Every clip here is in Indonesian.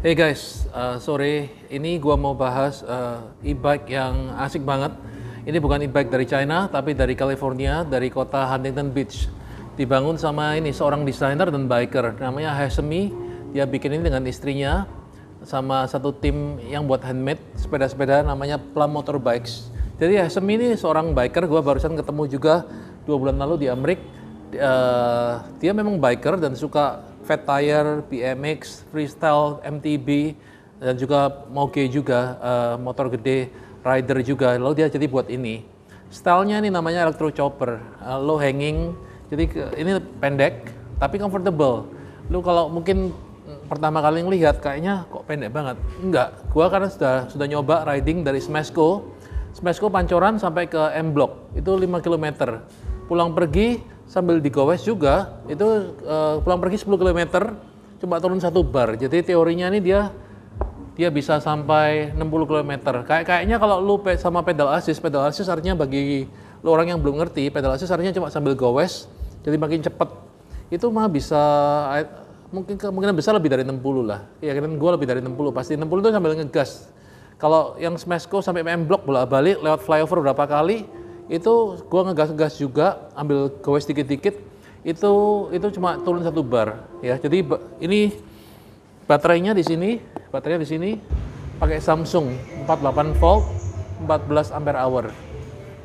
Hey guys, uh, sore ini gua mau bahas uh, e-bike yang asik banget. Ini bukan e-bike dari China, tapi dari California, dari kota Huntington Beach. Dibangun sama ini seorang desainer dan biker, namanya Hasemi. Dia bikin ini dengan istrinya, sama satu tim yang buat handmade sepeda-sepeda namanya Plum Motor Bikes. Jadi Hasemi ini seorang biker, gua barusan ketemu juga dua bulan lalu di Amerika. Uh, dia memang biker dan suka fat tire, BMX, freestyle, MTB, dan juga moge juga, uh, motor gede, rider juga. Lalu dia jadi buat ini. Stylenya ini namanya electro chopper, uh, low hanging. Jadi ini pendek tapi comfortable. Lu kalau mungkin mm, pertama kali ngelihat kayaknya kok pendek banget. Enggak, gua karena sudah sudah nyoba riding dari Smesco, Smesco Pancoran sampai ke M Block itu 5 km. Pulang pergi sambil digowes juga itu uh, pulang pergi 10 km cuma turun satu bar. Jadi teorinya ini dia dia bisa sampai 60 km. Kayak kayaknya kalau lu pe sama pedal assist, pedal assist artinya bagi lu orang yang belum ngerti, pedal assist artinya cuma sambil gowes jadi makin cepet Itu mah bisa eh, mungkin kemungkinan besar lebih dari 60 lah. Ya kira gue lebih dari 60 pasti. 60 itu sambil ngegas. Kalau yang smesco sampai M block bolak-balik lewat flyover berapa kali, itu gua ngegas gas juga ambil gowes dikit-dikit itu itu cuma turun satu bar ya jadi ini baterainya di sini baterainya di sini pakai Samsung 48 volt 14 ampere hour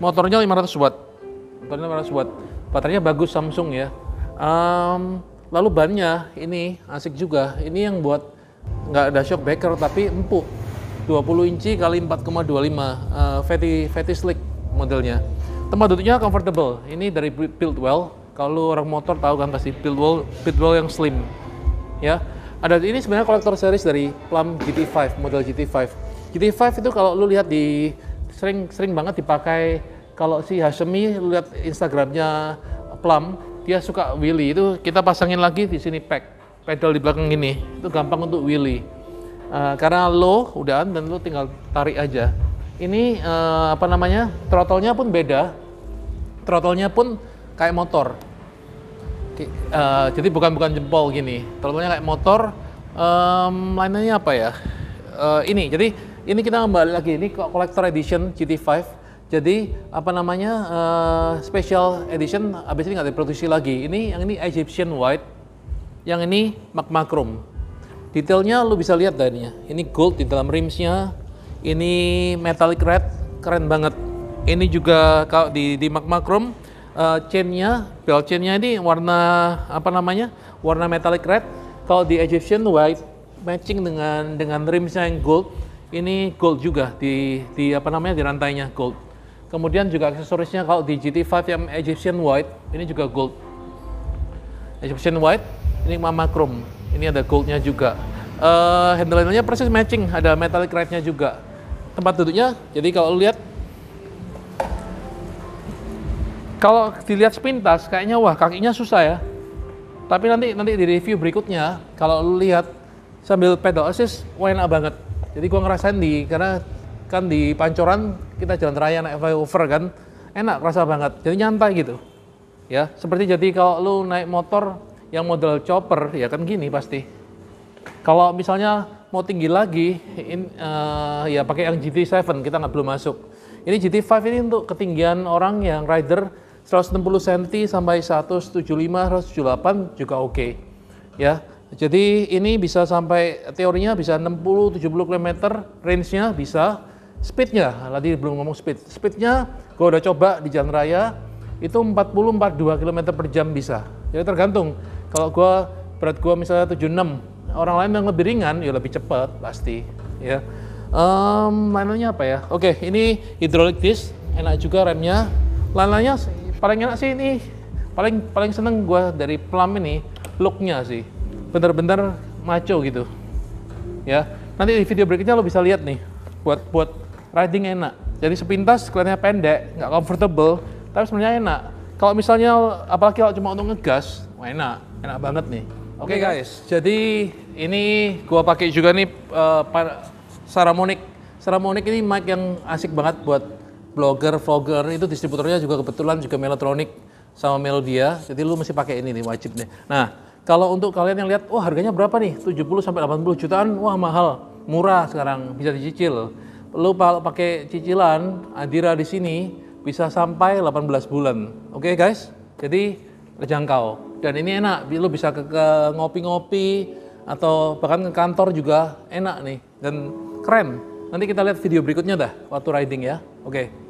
motornya 500 watt motornya 500 watt baterainya bagus Samsung ya um, lalu bannya ini asik juga ini yang buat nggak ada shock backer tapi empuk 20 inci kali 4,25 uh, fatty fatty slick modelnya. Tempat duduknya comfortable. Ini dari well. Kalau orang motor tahu kan pasti well, built well yang slim. Ya. Ada ini sebenarnya kolektor series dari Plum GT5, model GT5. GT5 itu kalau lu lihat di sering sering banget dipakai kalau si Hashemi lu lihat Instagramnya Plum, dia suka wheelie itu kita pasangin lagi di sini pack pedal di belakang ini itu gampang untuk wheelie uh, karena lo udahan dan lo tinggal tarik aja ini uh, apa namanya throttle-nya pun beda throttle-nya pun kayak motor uh, jadi bukan bukan jempol gini throttle-nya kayak motor um, lainnya apa ya uh, ini jadi ini kita kembali lagi ini collector edition GT5 jadi apa namanya uh, special edition abis ini nggak diproduksi lagi ini yang ini Egyptian white yang ini magma chrome detailnya lu bisa lihat ini ini gold di dalam rimsnya ini metallic red, keren banget. Ini juga kalau di di Magma Chrome uh, chainnya, bell chainnya ini warna apa namanya? Warna metallic red. Kalau di Egyptian white matching dengan dengan rimsnya yang gold. Ini gold juga di di apa namanya di rantainya gold. Kemudian juga aksesorisnya kalau di GT5 yang Egyptian white ini juga gold. Egyptian white ini Mama Chrome. Ini ada goldnya juga. Uh, handle-handlenya persis matching, ada metallic rednya juga tempat duduknya. Jadi kalau lihat kalau dilihat sepintas kayaknya wah kakinya susah ya. Tapi nanti nanti di review berikutnya kalau lu lihat sambil pedal assist wah enak banget. Jadi gua ngerasain di karena kan di Pancoran kita jalan raya naik flyover kan enak rasa banget. Jadi nyantai gitu. Ya, seperti jadi kalau lu naik motor yang model chopper ya kan gini pasti. Kalau misalnya mau tinggi lagi in, uh, ya pakai yang GT7 kita nggak belum masuk. Ini GT5 ini untuk ketinggian orang yang rider 160 cm sampai 175 178 juga oke. Okay. Ya. Jadi ini bisa sampai teorinya bisa 60 70 km range-nya bisa speednya tadi belum ngomong speed speednya gua udah coba di jalan raya itu 40 42 km per jam bisa jadi tergantung kalau gua berat gua misalnya 76 orang lain yang lebih ringan ya lebih cepat pasti ya um, lainnya apa ya oke okay, ini hidrolik disc enak juga remnya lainnya paling enak sih ini paling paling seneng gue dari plum ini looknya sih bener-bener maco gitu ya nanti di video berikutnya lo bisa lihat nih buat buat riding enak jadi sepintas kelihatannya pendek nggak comfortable tapi sebenarnya enak kalau misalnya apalagi kalau cuma untuk ngegas wah enak enak banget nih Oke okay, guys, jadi ini gua pakai juga nih uh, eh, Saramonic. Saramonic ini mic yang asik banget buat blogger, vlogger. Itu distributornya juga kebetulan juga Melotronic sama Melodia. Jadi lu mesti pakai ini nih wajib nih. Nah, kalau untuk kalian yang lihat, wah harganya berapa nih? 70 sampai 80 jutaan. Wah, mahal. Murah sekarang, bisa dicicil. Lu kalau pakai cicilan Adira di sini bisa sampai 18 bulan. Oke okay, guys? Jadi terjangkau dan ini enak lo bisa ke, ngopi-ngopi atau bahkan ke kantor juga enak nih dan keren nanti kita lihat video berikutnya dah waktu riding ya oke okay.